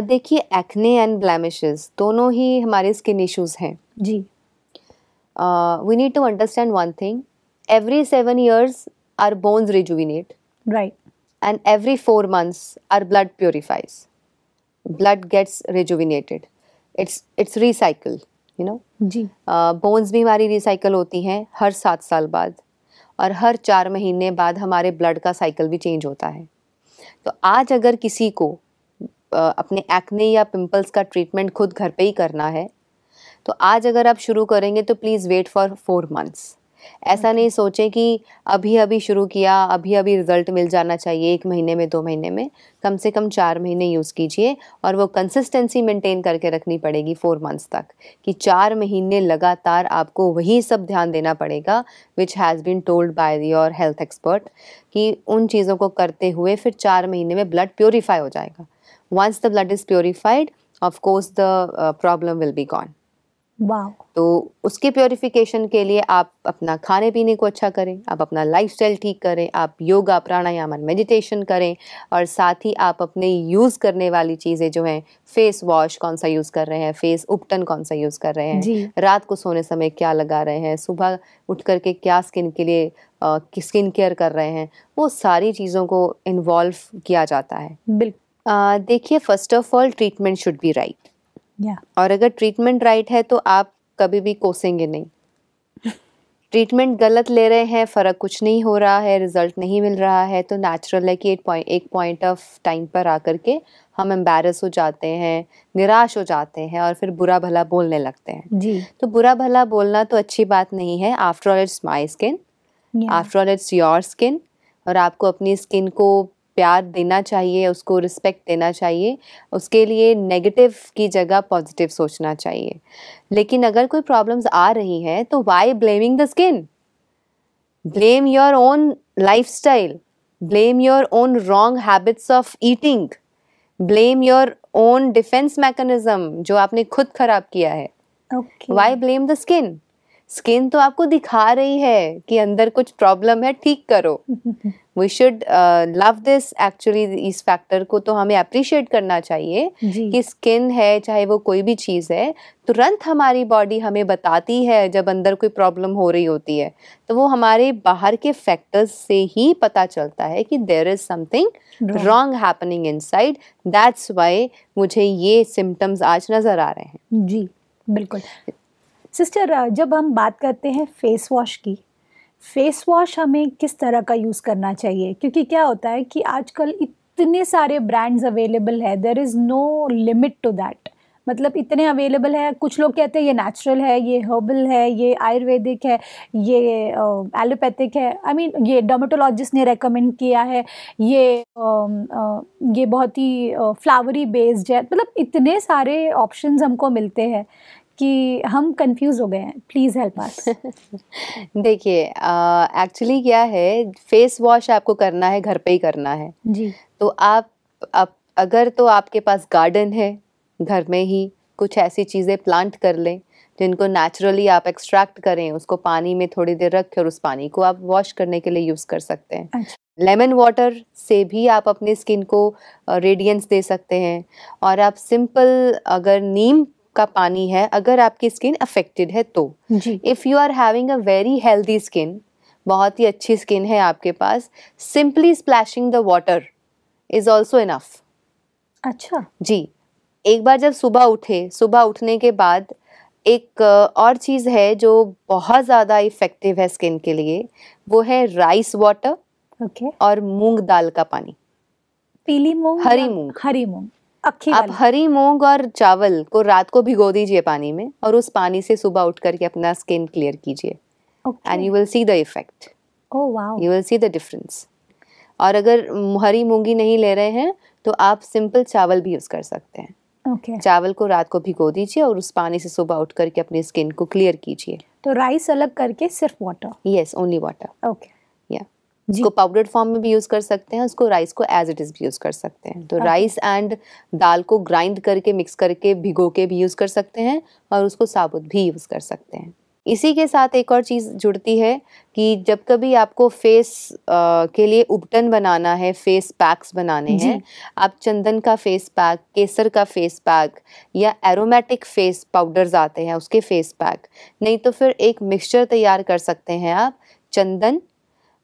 देखिए acne and blemishes दोनों ही हमारे स्किन इश्यूज हैं जी we need to understand one thing every seven years our bones rejuvenate right and every four months our blood purifies blood gets rejuvenated it's it's recycle you know जी bones uh, भी हमारी recycle होती हैं हर सात साल बाद और हर चार महीने बाद हमारे ब्लड का साइकिल भी चेंज होता है तो आज अगर किसी को अपने एक्ने या पिंपल्स का ट्रीटमेंट खुद घर पे ही करना है तो आज अगर आप शुरू करेंगे तो please wait for four months ऐसा नहीं सोचें कि अभी अभी शुरू किया अभी अभी रिजल्ट मिल जाना चाहिए एक महीने में दो महीने में कम से कम चार महीने यूज़ कीजिए और वो कंसिस्टेंसी मेंटेन करके रखनी पड़ेगी फोर मंथ्स तक कि चार महीने लगातार आपको वही सब ध्यान देना पड़ेगा which has been told by your health expert कि उन चीज़ों को करते हुए फिर चार महीने में ब्लड प्योरीफाई हो जाएगा once the blood is purified of course the uh, problem will be gone wow. तो उसके प्योरिफिकेशन के लिए आप अपना खाने पीने को अच्छा करें आप अपना लाइफस्टाइल ठीक करें आप योगा प्राणायाम और मेडिटेशन करें और साथ ही आप अपने यूज़ करने वाली चीज़ें जो हैं फेस वॉश कौन सा यूज़ कर रहे हैं फेस उपटन कौन सा यूज़ कर रहे हैं रात को सोने समय क्या लगा रहे हैं सुबह उठ करके क्या स्किन के लिए स्किन केयर कर रहे हैं वो सारी चीज़ों को इन्वॉल्व किया जाता है बिल्कुल देखिए first of all treatment should be right और अगर ट्रीटमेंट राइट right है तो आप कभी भी कोसेंगे नहीं ट्रीटमेंट गलत ले रहे हैं फ़र्क कुछ नहीं हो रहा है रिजल्ट नहीं मिल रहा है तो नेचुरल है कि एक पॉइंट एक पॉइंट ऑफ टाइम पर आकर के हम एम्बेरस हो जाते हैं निराश हो जाते हैं और फिर बुरा भला बोलने लगते हैं जी तो बुरा भला बोलना तो अच्छी बात नहीं है after all it's my skin after all it's your skin और आपको अपनी स्किन को प्यार देना चाहिए उसको रिस्पेक्ट देना चाहिए उसके लिए नेगेटिव की जगह पॉजिटिव सोचना चाहिए लेकिन अगर कोई प्रॉब्लम्स आ रही हैं तो why blaming the skin blame your own lifestyle blame your own wrong habits of eating blame your own defence mechanism जो आपने खुद खराब किया है why blame the skin skin तो आपको दिखा रही है कि अंदर कुछ प्रॉब्लम है ठीक करो we should love this actually इस फैक्टर को तो हमें अप्रिशिएट करना चाहिए कि स्किन है चाहे वो कोई भी चीज़ है तुरंत हमारी बॉडी हमें बताती है जब अंदर कोई प्रॉब्लम हो रही होती है तो वो हमारे बाहर के फैक्टर्स से ही पता चलता है कि there is something wrong happening inside that's why मुझे ये सिम्टम्स आज नज़र आ रहे हैं जी बिल्कुल सिस्टर uh, जब हम बात करते हैं फेस वॉश की फेस वॉश हमें किस तरह का यूज़ करना चाहिए क्योंकि क्या होता है कि आजकल इतने सारे ब्रांड्स अवेलेबल है there is no limit to that मतलब इतने अवेलेबल है कुछ लोग कहते हैं ये नेचुरल है ये हर्बल है ये आयुर्वेदिक है ये एलोपैथिक uh, है आई I मीन mean, ये डर्माटोलॉजिस्ट ने रेकमेंड किया है ये आ, um, आ, uh, ये बहुत ही फ्लावरी बेस्ड है मतलब इतने सारे ऑप्शंस हमको मिलते हैं कि हम कंफ्यूज हो गए हैं प्लीज़ हेल्प अस देखिए एक्चुअली क्या है फेस वॉश आपको करना है घर पे ही करना है जी तो आप, आप अगर तो आपके पास गार्डन है घर में ही कुछ ऐसी चीज़ें प्लांट कर लें जिनको नेचुरली आप एक्सट्रैक्ट करें उसको पानी में थोड़ी देर रखें और उस पानी को आप वॉश करने के लिए यूज़ कर सकते हैं लेमन अच्छा। वाटर से भी आप अपने स्किन को रेडियंस दे सकते हैं और आप सिंपल अगर नीम का पानी है अगर आपकी स्किन अफेक्टेड है तो if you are having a very healthy skin बहुत ही अच्छी स्किन है आपके पास simply splashing the water is also enough अच्छा जी एक बार जब सुबह उठे सुबह उठने के बाद एक और चीज़ है जो बहुत ज़्यादा इफ़ेक्टिव है स्किन के लिए वो है राइस वाटर ओके okay. और मूंग दाल का पानी पीली मूंग हरी मूंग हरी मूंग आप हरी मूंग और चावल को रात को भिगो दीजिए पानी में और उस पानी से सुबह उठ करके अपना स्किन क्लियर कीजिए and you will see the effect you will see the difference और अगर हरी मूंगी नहीं ले रहे हैं तो आप सिंपल चावल भी यूज़ कर सकते हैं okay. चावल को रात को भिगो दीजिए और उस पानी से सुबह उठ करके अपने स्किन को क्लियर कीजिए तो राइस अलग करके सिर्फ water yes only water okay या उसको पाउडर फॉर्म में भी यूज़ कर सकते हैं उसको राइस को एज इट इज़ भी यूज़ कर सकते हैं तो राइस एंड दाल को ग्राइंड करके मिक्स करके भिगो के भी यूज़ कर सकते हैं और उसको साबुत भी यूज़ कर सकते हैं इसी के साथ एक और चीज़ जुड़ती है कि जब कभी आपको फेस आ, के लिए उपटन बनाना है फेस पैक्स बनाने हैं आप चंदन का फेस पैक केसर का फेस पैक या एरोमेटिक फेस पाउडर्स आते हैं उसके फेस पैक नहीं तो फिर एक मिक्सचर तैयार कर सकते हैं आप चंदन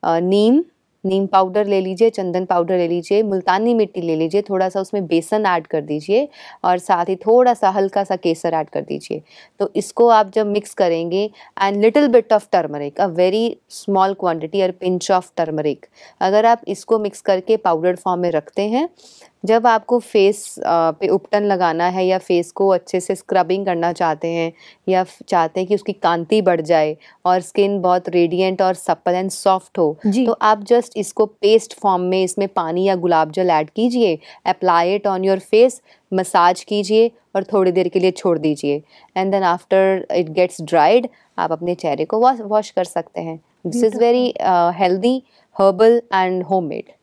नीम नीम पाउडर ले लीजिए चंदन पाउडर ले लीजिए मुल्तानी मिट्टी ले लीजिए थोड़ा सा उसमें बेसन ऐड कर दीजिए और साथ ही थोड़ा सा हल्का सा केसर ऐड कर दीजिए तो इसको आप जब मिक्स करेंगे and little bit of turmeric a very small quantity और पिंच ऑफ टर्मरिक अगर आप इसको मिक्स करके पाउडर फॉर्म में रखते हैं जब आपको फेस पे उपटन लगाना है या फेस को अच्छे से स्क्रबिंग करना चाहते हैं या चाहते हैं कि उसकी कांति बढ़ जाए और स्किन बहुत रेडिएंट और सप्पल एंड सॉफ्ट हो तो आप जस्ट इसको पेस्ट फॉर्म में इसमें पानी या गुलाब जल ऐड कीजिए apply it on your face massage कीजिए और थोड़ी देर के लिए छोड़ दीजिए and then after it gets dried आप अपने चेहरे को वॉश कर सकते हैं this is very healthy herbal and home made